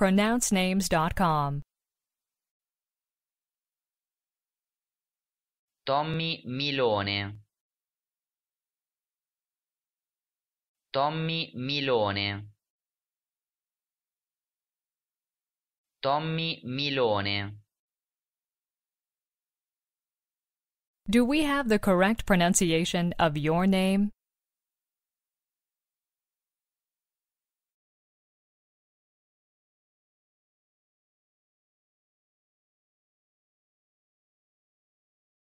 pronouncenames.com. Tommy Milone. Tommy Milone. Tommy Milone. Do we have the correct pronunciation of your name?